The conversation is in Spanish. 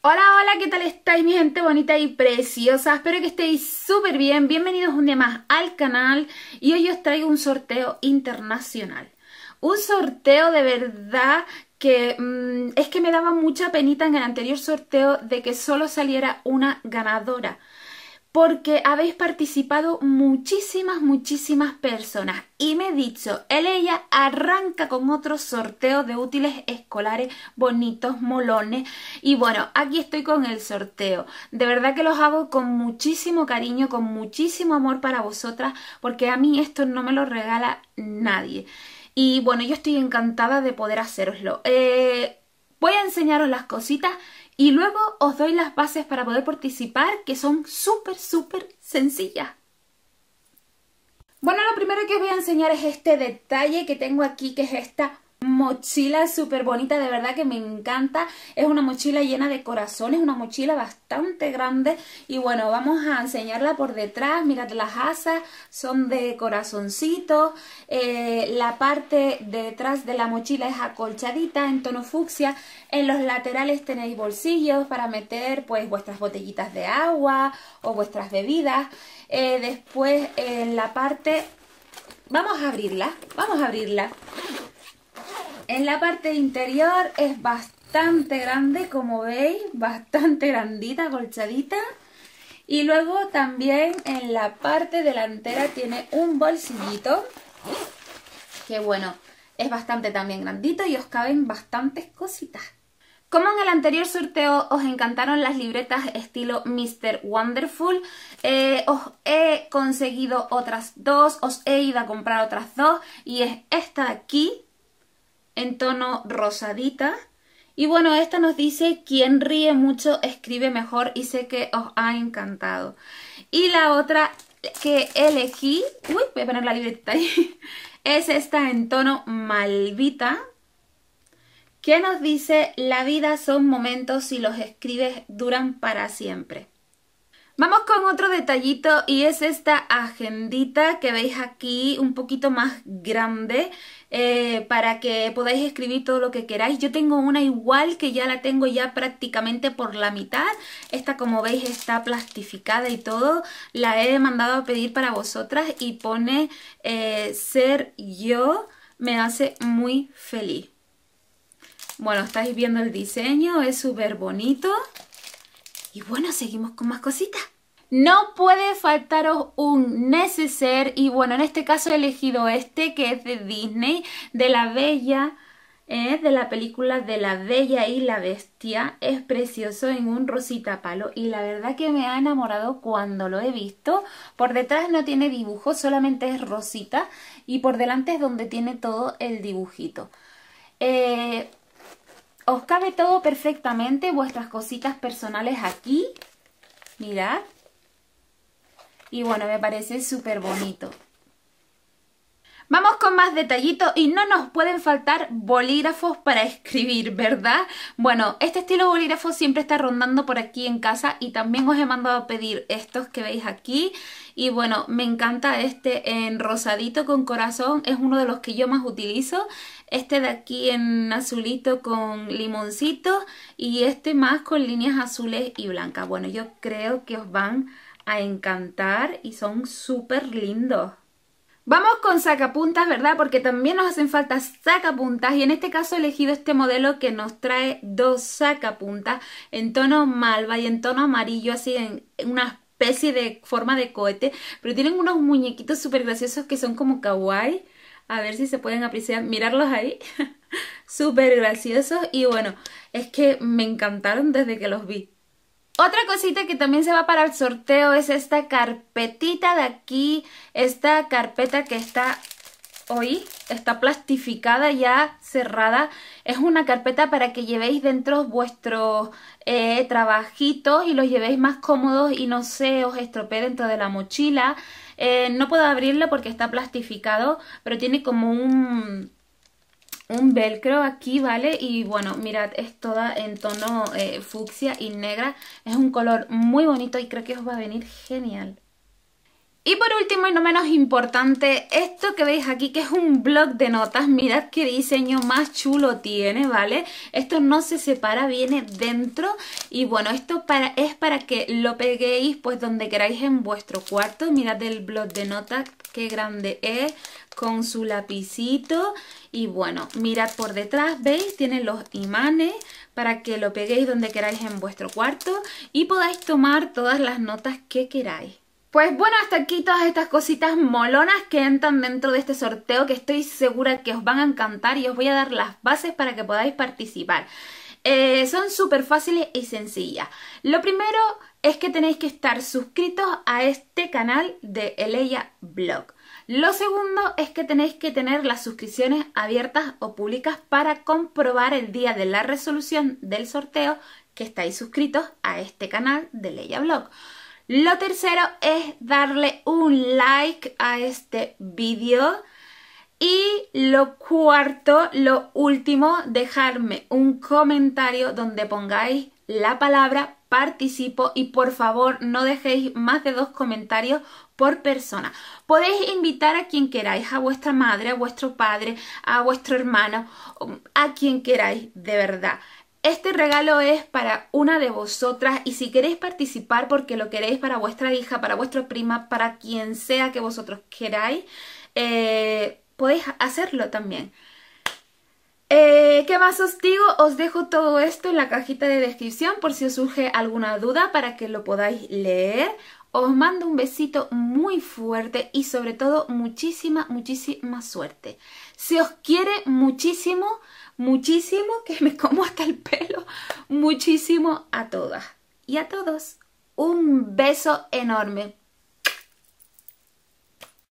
¡Hola, hola! ¿Qué tal estáis mi gente bonita y preciosa, espero que estéis súper bien, bienvenidos un día más al canal y hoy os traigo un sorteo internacional. Un sorteo de verdad que mm, es que me daba mucha penita en el anterior sorteo de que solo saliera una ganadora porque habéis participado muchísimas, muchísimas personas. Y me he dicho, el ella arranca con otro sorteo de útiles escolares bonitos, molones. Y bueno, aquí estoy con el sorteo. De verdad que los hago con muchísimo cariño, con muchísimo amor para vosotras, porque a mí esto no me lo regala nadie. Y bueno, yo estoy encantada de poder haceroslo. Eh, voy a enseñaros las cositas y luego os doy las bases para poder participar que son súper, súper sencillas. Bueno, lo primero que os voy a enseñar es este detalle que tengo aquí, que es esta mochila súper bonita, de verdad que me encanta. Es una mochila llena de corazones, una mochila bastante grande. Y bueno, vamos a enseñarla por detrás. Mirad, las asas son de corazoncito eh, la parte detrás de la mochila es acolchadita, en tono fucsia. En los laterales tenéis bolsillos para meter pues vuestras botellitas de agua o vuestras bebidas. Eh, después en la parte... Vamos a abrirla, vamos a abrirla. En la parte interior es bastante grande, como veis, bastante grandita, colchadita. Y luego también en la parte delantera tiene un bolsillito, que bueno, es bastante también grandito y os caben bastantes cositas. Como en el anterior sorteo os encantaron las libretas estilo Mr. Wonderful, eh, os he conseguido otras dos, os he ido a comprar otras dos y es esta de aquí en tono rosadita. Y bueno, esta nos dice, quien ríe mucho escribe mejor y sé que os ha encantado. Y la otra que elegí, uy, voy a poner la libreta ahí, es esta en tono malvita, que nos dice, la vida son momentos y los escribes duran para siempre. Vamos con otro detallito y es esta agendita que veis aquí un poquito más grande eh, para que podáis escribir todo lo que queráis. Yo tengo una igual que ya la tengo ya prácticamente por la mitad. Esta como veis está plastificada y todo. La he mandado a pedir para vosotras y pone eh, ser yo me hace muy feliz. Bueno, estáis viendo el diseño, es súper bonito. Y bueno, seguimos con más cositas. No puede faltaros un neceser y bueno, en este caso he elegido este que es de Disney, de la Bella, eh, de la película de la Bella y la Bestia. Es precioso en un rosita palo y la verdad que me ha enamorado cuando lo he visto. Por detrás no tiene dibujo, solamente es rosita y por delante es donde tiene todo el dibujito. Eh, os cabe todo perfectamente, vuestras cositas personales aquí. Mirad. Y bueno, me parece súper bonito. Vamos con más detallitos y no nos pueden faltar bolígrafos para escribir, ¿verdad? Bueno, este estilo bolígrafo siempre está rondando por aquí en casa y también os he mandado a pedir estos que veis aquí. Y bueno, me encanta este en rosadito con corazón, es uno de los que yo más utilizo. Este de aquí en azulito con limoncito y este más con líneas azules y blancas. Bueno, yo creo que os van a encantar y son súper lindos. Vamos con sacapuntas, ¿verdad? Porque también nos hacen falta sacapuntas y en este caso he elegido este modelo que nos trae dos sacapuntas en tono malva y en tono amarillo, así en una especie de forma de cohete, pero tienen unos muñequitos súper graciosos que son como kawaii. A ver si se pueden apreciar, mirarlos ahí. súper graciosos y bueno, es que me encantaron desde que los vi. Otra cosita que también se va para el sorteo es esta carpetita de aquí, esta carpeta que está hoy, está plastificada ya cerrada. Es una carpeta para que llevéis dentro vuestros eh, trabajitos y los llevéis más cómodos y no se os estropee dentro de la mochila. Eh, no puedo abrirlo porque está plastificado, pero tiene como un un velcro aquí, ¿vale? Y bueno, mirad, es toda en tono eh, fucsia y negra. Es un color muy bonito y creo que os va a venir genial. Y por último y no menos importante, esto que veis aquí que es un blog de notas, mirad qué diseño más chulo tiene, ¿vale? Esto no se separa, viene dentro y bueno, esto para, es para que lo peguéis pues donde queráis en vuestro cuarto, mirad el blog de notas, qué grande es, con su lapicito y bueno, mirad por detrás, ¿veis? Tiene los imanes para que lo peguéis donde queráis en vuestro cuarto y podáis tomar todas las notas que queráis. Pues bueno, hasta aquí todas estas cositas molonas que entran dentro de este sorteo que estoy segura que os van a encantar y os voy a dar las bases para que podáis participar. Eh, son súper fáciles y sencillas. Lo primero es que tenéis que estar suscritos a este canal de Eleia Blog. Lo segundo es que tenéis que tener las suscripciones abiertas o públicas para comprobar el día de la resolución del sorteo que estáis suscritos a este canal de Leia Blog. Lo tercero es darle un like a este vídeo. Y lo cuarto, lo último, dejarme un comentario donde pongáis la palabra participo y por favor no dejéis más de dos comentarios por persona. Podéis invitar a quien queráis, a vuestra madre, a vuestro padre, a vuestro hermano, a quien queráis, de verdad. Este regalo es para una de vosotras y si queréis participar porque lo queréis para vuestra hija, para vuestra prima, para quien sea que vosotros queráis, eh, podéis hacerlo también. Eh, ¿Qué más os digo? Os dejo todo esto en la cajita de descripción por si os surge alguna duda para que lo podáis leer. Os mando un besito muy fuerte y sobre todo muchísima, muchísima suerte. Se os quiere muchísimo, muchísimo, que me como hasta el pelo, muchísimo a todas y a todos. Un beso enorme.